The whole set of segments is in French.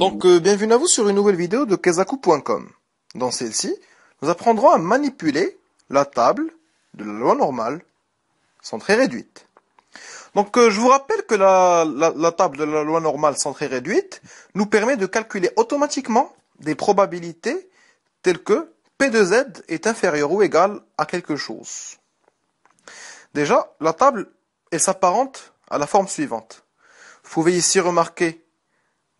Donc euh, bienvenue à vous sur une nouvelle vidéo de kezaku.com. Dans celle-ci, nous apprendrons à manipuler la table de la loi normale, centrée réduite. Donc euh, je vous rappelle que la, table de la loi normale centrée réduite nous permet de calculer automatiquement des probabilités telles que P de Z est inférieur ou égal à quelque chose. Déjà, la table, elle s'apparente à la forme suivante. Vous pouvez ici remarquer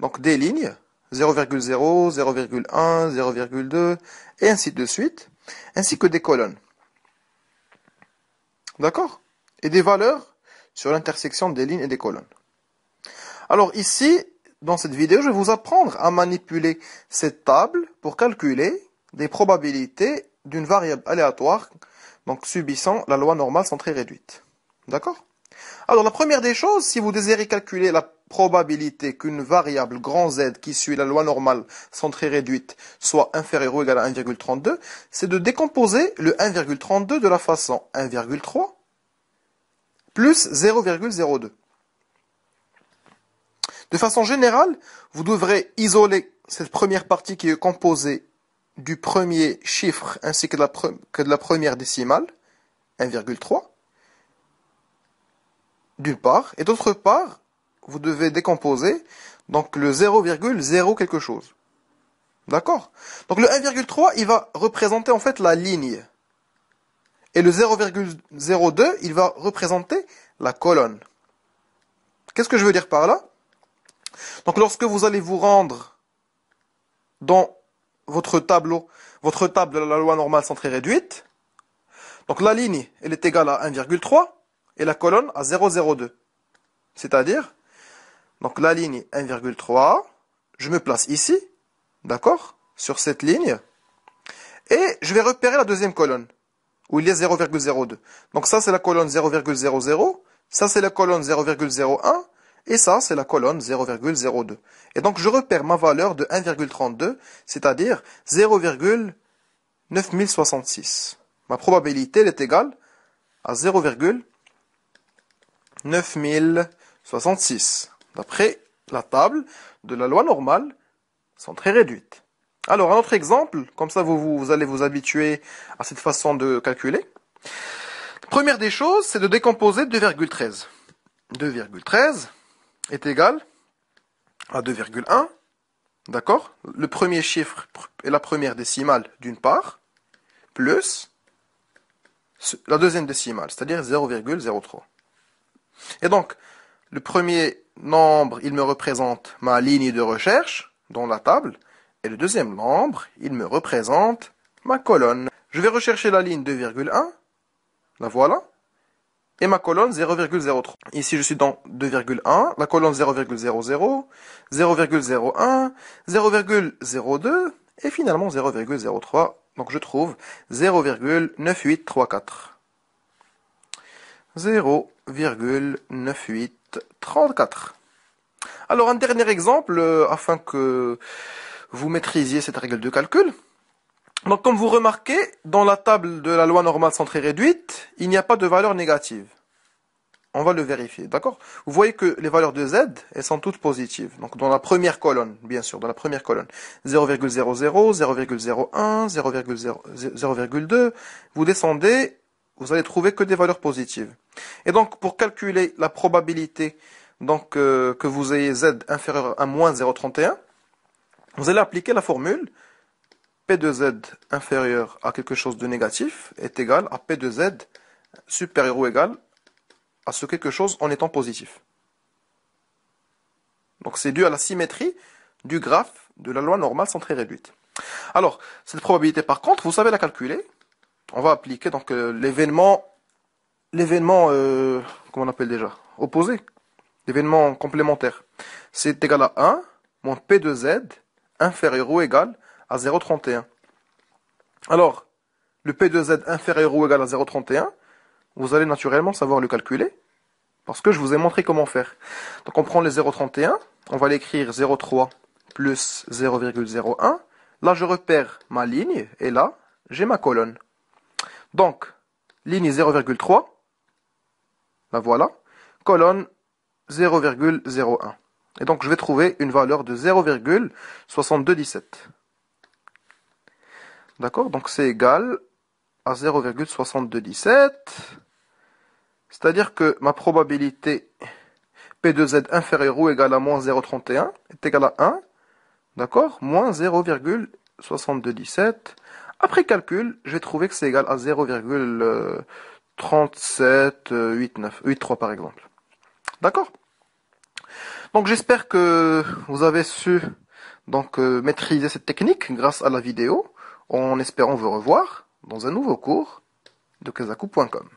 donc des lignes, 0,0, 0,1, 0,2, et ainsi de suite, ainsi que des colonnes. D'accord Et des valeurs sur l'intersection des lignes et des colonnes. Alors ici, dans cette vidéo, je vais vous apprendre à manipuler cette table pour calculer des probabilités d'une variable aléatoire, donc subissant la loi normale centrée réduite. D'accord alors la première des choses, si vous désirez calculer la probabilité qu'une variable grand Z qui suit la loi normale centrée réduite soit inférieure ou égale à 1,32, c'est de décomposer le 1,32 de la façon 1,3 plus 0,02. De façon générale, vous devrez isoler cette première partie qui est composée du premier chiffre ainsi que de la, que de la première décimale, 1,3, d'une part, et d'autre part, vous devez décomposer donc le 0,0 quelque chose. D'accord Donc le 1,3, il va représenter en fait la ligne. Et le 0,02, il va représenter la colonne. Qu'est-ce que je veux dire par là Donc lorsque vous allez vous rendre dans votre tableau, votre table de la loi normale centrée réduite, donc la ligne, elle est égale à 1,3, et la colonne à 0,02. C'est-à-dire, donc la ligne 1,3, je me place ici, d'accord, sur cette ligne, et je vais repérer la deuxième colonne, où il y a 0,02. Donc ça, c'est la colonne 0,00, ça, c'est la colonne 0,01, et ça, c'est la colonne 0,02. Et donc, je repère ma valeur de 1,32, c'est-à-dire 0,9066. Ma probabilité, elle est égale à 0,9066. 9066, d'après la table de la loi normale, sont très réduites. Alors, un autre exemple, comme ça vous, vous allez vous habituer à cette façon de calculer. Première des choses, c'est de décomposer 2,13. 2,13 est égal à 2,1. D'accord Le premier chiffre est la première décimale d'une part, plus la deuxième décimale, c'est-à-dire 0,03. Et donc, le premier nombre, il me représente ma ligne de recherche dans la table, et le deuxième nombre, il me représente ma colonne. Je vais rechercher la ligne 2,1, la voilà, et ma colonne 0,03. Ici, je suis dans 2,1, la colonne 0,00, 0,01, 0,02, et finalement 0,03. Donc je trouve 0,9834. 0, 0,9834. Alors un dernier exemple euh, afin que vous maîtrisiez cette règle de calcul. Donc comme vous remarquez, dans la table de la loi normale centrée réduite, il n'y a pas de valeur négative. On va le vérifier, d'accord Vous voyez que les valeurs de Z, elles sont toutes positives. Donc dans la première colonne, bien sûr, dans la première colonne. 0,00, 0,01, 0,02. Vous descendez, vous allez trouver que des valeurs positives. Et donc, pour calculer la probabilité donc, euh, que vous ayez z inférieur à moins 0,31, vous allez appliquer la formule P de z inférieur à quelque chose de négatif est égal à P de z supérieur ou égal à ce quelque chose en étant positif. Donc c'est dû à la symétrie du graphe de la loi normale centrée réduite. Alors, cette probabilité par contre, vous savez la calculer. On va appliquer donc euh, l'événement l'événement, euh, comment on appelle déjà Opposé. L'événement complémentaire. C'est égal à 1 moins P 2 Z inférieur ou égal à 0,31. Alors, le P 2 Z inférieur ou égal à 0,31, vous allez naturellement savoir le calculer, parce que je vous ai montré comment faire. Donc on prend les 0,31, on va l'écrire 0,3 plus 0,01. Là, je repère ma ligne, et là, j'ai ma colonne. Donc, ligne 0,3, la ben voilà, colonne 0,01. Et donc je vais trouver une valeur de 0,6217. D'accord Donc c'est égal à 0,6217. C'est-à-dire que ma probabilité P2Z inférieure ou égale à moins 0,31 est égale à 1. D'accord Moins 0,7217. Après calcul, je vais trouver que c'est égal à 0,... 37, 8, 9, 8, 3 par exemple. D'accord Donc j'espère que vous avez su donc euh, maîtriser cette technique grâce à la vidéo en espérant vous revoir dans un nouveau cours de kazaku.com.